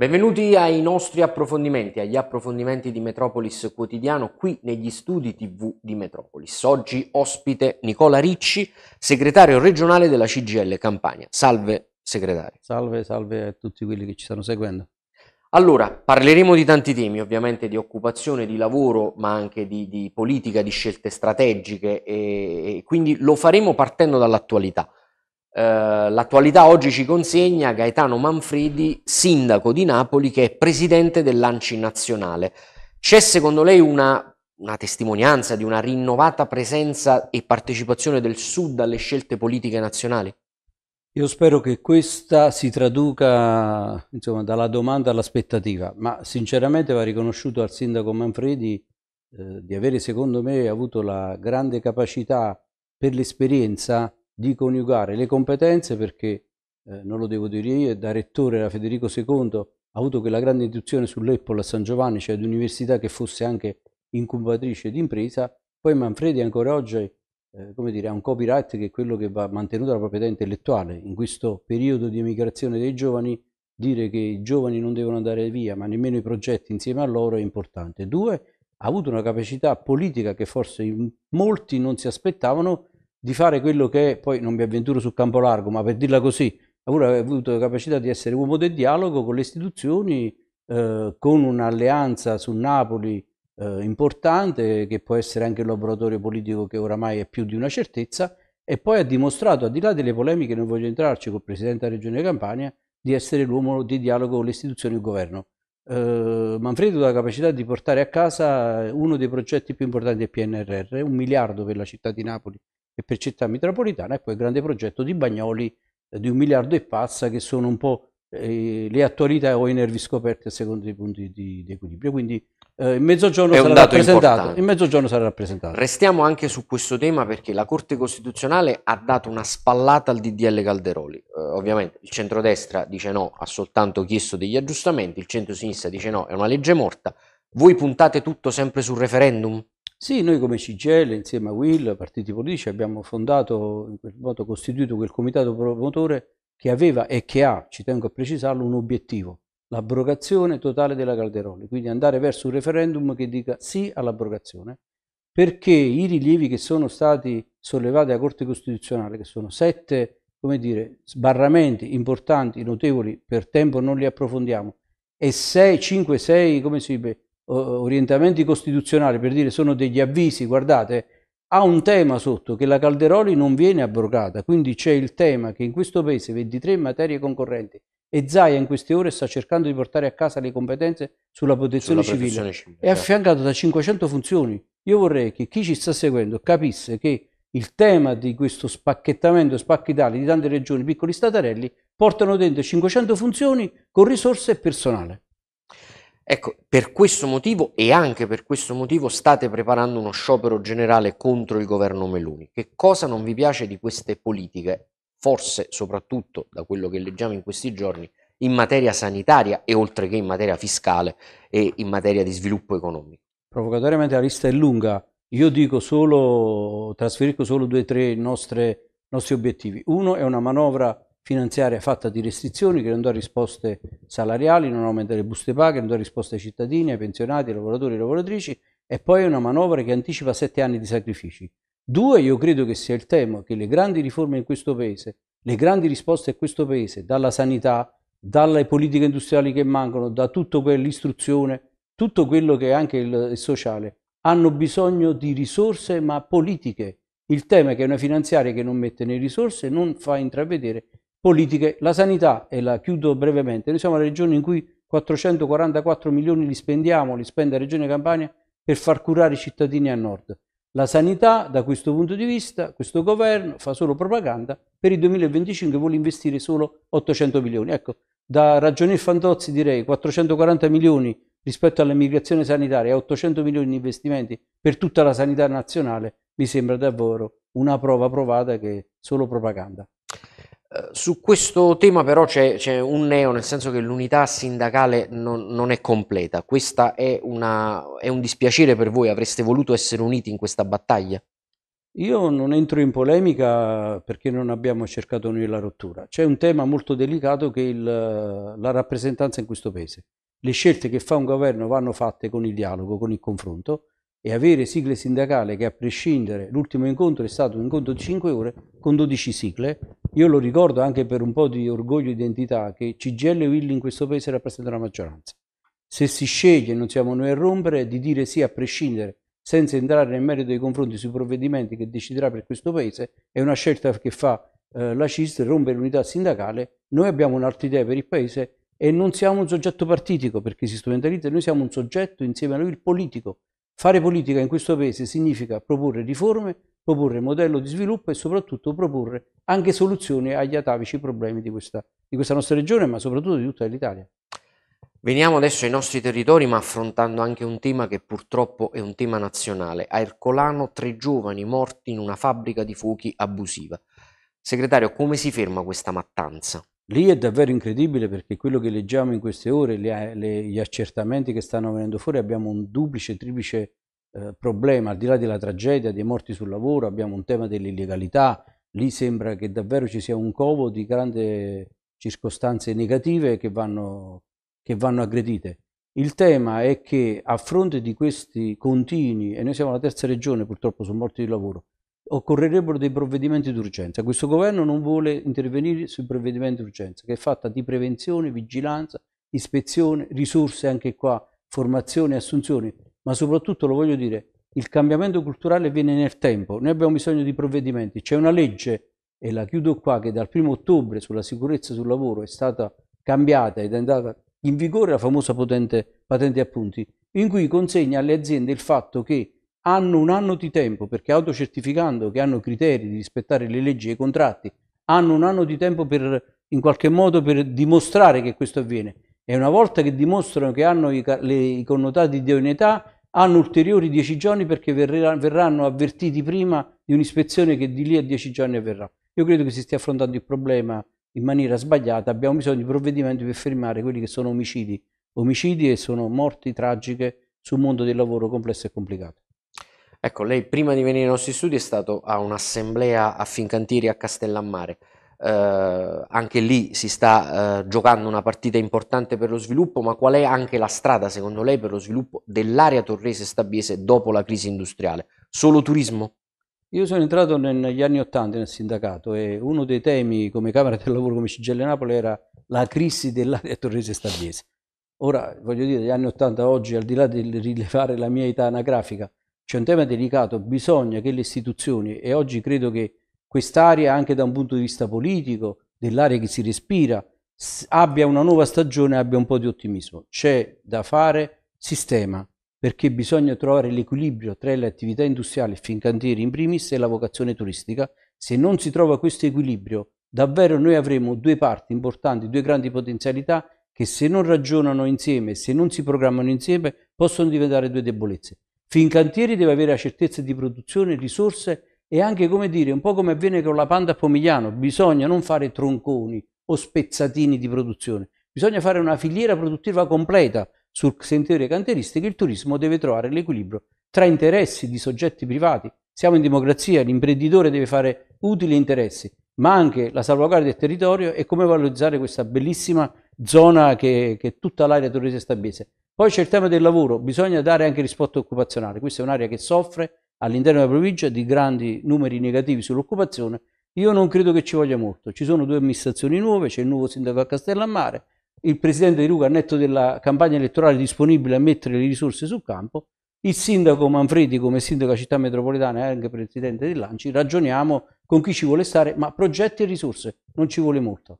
Benvenuti ai nostri approfondimenti, agli approfondimenti di Metropolis Quotidiano qui negli studi TV di Metropolis. Oggi ospite Nicola Ricci, segretario regionale della CGL Campania. Salve segretario. Salve, salve a tutti quelli che ci stanno seguendo. Allora, parleremo di tanti temi, ovviamente di occupazione, di lavoro, ma anche di, di politica, di scelte strategiche e, e quindi lo faremo partendo dall'attualità. Eh, l'attualità oggi ci consegna Gaetano Manfredi, sindaco di Napoli, che è presidente dell'ANCI nazionale. C'è secondo lei una, una, testimonianza di una rinnovata presenza e partecipazione del Sud alle scelte politiche nazionali? Io spero che questa si traduca insomma, dalla domanda all'aspettativa, ma sinceramente va riconosciuto al sindaco Manfredi eh, di avere secondo me avuto la grande capacità per l'esperienza di coniugare le competenze perché, eh, non lo devo dire io, da rettore era Federico II, ha avuto quella grande intuizione sull'Apple a San Giovanni, cioè di università che fosse anche incubatrice d'impresa, poi Manfredi ancora oggi eh, come dire, ha un copyright che è quello che va mantenuto la proprietà intellettuale. In questo periodo di emigrazione dei giovani dire che i giovani non devono andare via, ma nemmeno i progetti insieme a loro è importante. Due, ha avuto una capacità politica che forse molti non si aspettavano di fare quello che poi non mi avventuro sul campo largo, ma per dirla così, ha avuto la capacità di essere uomo del dialogo con le istituzioni, eh, con un'alleanza su Napoli eh, importante, che può essere anche il laboratorio politico che oramai è più di una certezza, e poi ha dimostrato, al di là delle polemiche, non voglio entrarci col Presidente della Regione Campania, di essere l'uomo di dialogo con le istituzioni e il governo. Eh, Manfredo ha la capacità di portare a casa uno dei progetti più importanti del PNRR, un miliardo per la città di Napoli e per città metropolitana e ecco, poi il grande progetto di Bagnoli eh, di un miliardo e passa che sono un po' eh, le attualità o i nervi scoperti a seconda dei punti di, di equilibrio. Quindi eh, il, mezzogiorno il, mezzogiorno sarà rappresentato, Restiamo anche su questo tema perché la Corte Costituzionale ha dato una spallata al DDL Calderoli. Eh, ovviamente il centrodestra dice no, ha soltanto chiesto degli aggiustamenti, il centro-sinistra dice no, è una legge morta. Voi puntate tutto sempre sul referendum? Sì, noi come CGL, insieme a Will, partiti politici, abbiamo fondato, in quel modo costituito quel comitato promotore che aveva e che ha, ci tengo a precisarlo, un obiettivo, l'abrogazione totale della Calderoli, quindi andare verso un referendum che dica sì all'abrogazione, perché i rilievi che sono stati sollevati dalla Corte Costituzionale, che sono sette, come dire, sbarramenti importanti, notevoli, per tempo non li approfondiamo, e sei, cinque, sei, come si dice, orientamenti costituzionali per dire sono degli avvisi, guardate, ha un tema sotto che la Calderoli non viene abrogata, quindi c'è il tema che in questo paese 23 materie concorrenti e Zaia in queste ore sta cercando di portare a casa le competenze sulla protezione, sulla protezione civile. civile. È certo. affiancato da 500 funzioni. Io vorrei che chi ci sta seguendo capisse che il tema di questo spacchettamento, spacchitali di tante regioni, piccoli statarelli, portano dentro 500 funzioni con risorse e personale. Ecco, per questo motivo e anche per questo motivo state preparando uno sciopero generale contro il governo Meloni. Che cosa non vi piace di queste politiche? Forse, soprattutto da quello che leggiamo in questi giorni, in materia sanitaria e oltre che in materia fiscale e in materia di sviluppo economico. Provocatoriamente la lista è lunga. Io dico solo, trasferisco solo due o tre nostre, nostri obiettivi. Uno è una manovra finanziaria fatta di restrizioni che non dà risposte salariali, non aumenta le buste paghe, non dà risposte ai cittadini, ai pensionati, ai lavoratori e lavoratrici e poi è una manovra che anticipa sette anni di sacrifici. Due, io credo che sia il tema che le grandi riforme in questo Paese, le grandi risposte a questo Paese, dalla sanità, dalle politiche industriali che mancano, da tutto quell'istruzione, tutto quello che è anche il sociale, hanno bisogno di risorse ma politiche. Il tema è che è una finanziaria che non mette né risorse, non fa intravedere politiche. La sanità, e la chiudo brevemente, noi siamo la regione in cui 444 milioni li spendiamo, li spende la regione Campania, per far curare i cittadini a nord. La sanità, da questo punto di vista, questo governo fa solo propaganda, per il 2025 vuole investire solo 800 milioni. Ecco, da ragione Fantozzi direi 440 milioni rispetto all'immigrazione sanitaria e 800 milioni di investimenti per tutta la sanità nazionale, mi sembra davvero una prova provata che è solo propaganda. Eh, su questo tema però c'è, c'è, un neo, nel senso che l'unità sindacale non, non è completa. Questo è, è, un dispiacere per voi, avreste voluto essere uniti in questa battaglia? Io non entro in polemica perché non abbiamo cercato noi la rottura. C'è un tema molto delicato che è la rappresentanza in questo paese. Le scelte che fa un governo vanno fatte con il dialogo, con il confronto e avere sigle sindacali che a prescindere, l'ultimo incontro è stato un incontro di 5 ore con 12 sigle, io lo ricordo anche per un po' di orgoglio e identità che CGL e Willi in questo paese rappresentano la maggioranza. Se si sceglie, non siamo noi a rompere, di dire sì a prescindere senza entrare nel merito dei confronti sui provvedimenti che deciderà per questo paese, è una scelta che fa eh, la CIS rompere l'unità sindacale, noi abbiamo un'altra idea per il paese e non siamo un soggetto partitico perché si strumentalizza, noi siamo un soggetto insieme a noi il politico Fare politica in questo Paese significa proporre riforme, proporre modello di sviluppo e soprattutto proporre anche soluzioni agli atavici problemi di questa, di questa nostra regione, ma soprattutto di tutta l'Italia. Veniamo adesso ai nostri territori, ma affrontando anche un tema che purtroppo è un tema nazionale. A Ercolano tre giovani morti in una fabbrica di fuochi abusiva. Segretario, come si ferma questa mattanza? Lì è davvero incredibile perché quello che leggiamo in queste ore, le, le, gli accertamenti che stanno venendo fuori, abbiamo un duplice, triplice eh, problema, al di là della tragedia, dei morti sul lavoro, abbiamo un tema dell'illegalità, lì sembra che davvero ci sia un covo di grandi circostanze negative che vanno, che vanno aggredite. Il tema è che a fronte di questi continui, e noi siamo la terza regione purtroppo su morti di lavoro, occorrerebbero dei provvedimenti d'urgenza. Questo governo non vuole intervenire sui provvedimenti d'urgenza, che è fatta di prevenzione, vigilanza, ispezione, risorse anche qua, formazione, assunzioni, ma soprattutto lo voglio dire, il cambiamento culturale viene nel tempo, noi abbiamo bisogno di provvedimenti, c'è una legge, e la chiudo qua, che dal primo ottobre sulla sicurezza sul lavoro è stata cambiata ed è andata in vigore la famosa patente, patente a punti, in cui consegna alle aziende il fatto che hanno un anno di tempo, perché autocertificando che hanno criteri di rispettare le leggi e i contratti, hanno un anno di tempo per, in qualche modo per dimostrare che questo avviene. E una volta che dimostrano che hanno i, le, i connotati di idoneità, hanno ulteriori dieci giorni perché verrà, verranno avvertiti prima di un'ispezione che di lì a dieci giorni avverrà. Io credo che si stia affrontando il problema in maniera sbagliata, abbiamo bisogno di provvedimenti per fermare quelli che sono omicidi, omicidi e sono morti tragiche sul mondo del lavoro complesso e complicato. Ecco, lei prima di venire ai nostri studi è stato a un'assemblea a Fincantieri a Castellammare. Eh, anche lì si sta eh, giocando una partita importante per lo sviluppo, ma qual è anche la strada secondo lei per lo sviluppo dell'area torrese stabiese dopo la crisi industriale? Solo turismo? Io sono entrato negli anni Ottanta nel sindacato e uno dei temi come Camera del Lavoro, come Cigelle Napoli, era la crisi dell'area torrese stabiese. Ora, voglio dire, negli anni Ottanta oggi, al di là di rilevare la mia età anagrafica, c'è un tema delicato, bisogna che le istituzioni, e oggi credo che quest'area anche da un punto di vista politico, dell'area che si respira, abbia una nuova stagione, abbia un po' di ottimismo. C'è da fare sistema, perché bisogna trovare l'equilibrio tra le attività industriali e fincantieri in primis e la vocazione turistica. Se non si trova questo equilibrio, davvero noi avremo due parti importanti, due grandi potenzialità che se non ragionano insieme, se non si programmano insieme, possono diventare due debolezze. Fincantieri deve avere la certezza di produzione, risorse e anche, come dire, un po' come avviene con la Panda a Pomigliano, bisogna non fare tronconi o spezzatini di produzione, bisogna fare una filiera produttiva completa sul sentiero cantieristico, il turismo deve trovare l'equilibrio tra interessi di soggetti privati. Siamo in democrazia, l'imprenditore deve fare utili interessi, ma anche la salvaguardia del territorio e come valorizzare questa bellissima zona che, che tutta l'area torinese stabiese. Poi c'è il tema del lavoro, bisogna dare anche risposta occupazionale, questa è un'area che soffre all'interno della provincia di grandi numeri negativi sull'occupazione, io non credo che ci voglia molto, ci sono due amministrazioni nuove, c'è il nuovo sindaco a Castellammare, il presidente di Luca al netto della campagna elettorale disponibile a mettere le risorse sul campo, il sindaco Manfredi come sindaco della città metropolitana e anche presidente di Lanci, ragioniamo con chi ci vuole stare, ma progetti e risorse, non ci vuole molto.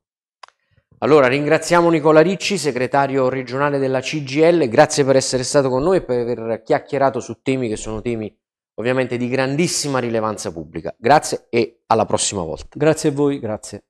Allora ringraziamo Nicola Ricci, segretario regionale della CGL, grazie per essere stato con noi e per aver chiacchierato su temi che sono temi ovviamente di grandissima rilevanza pubblica. Grazie e alla prossima volta. Grazie a voi, grazie.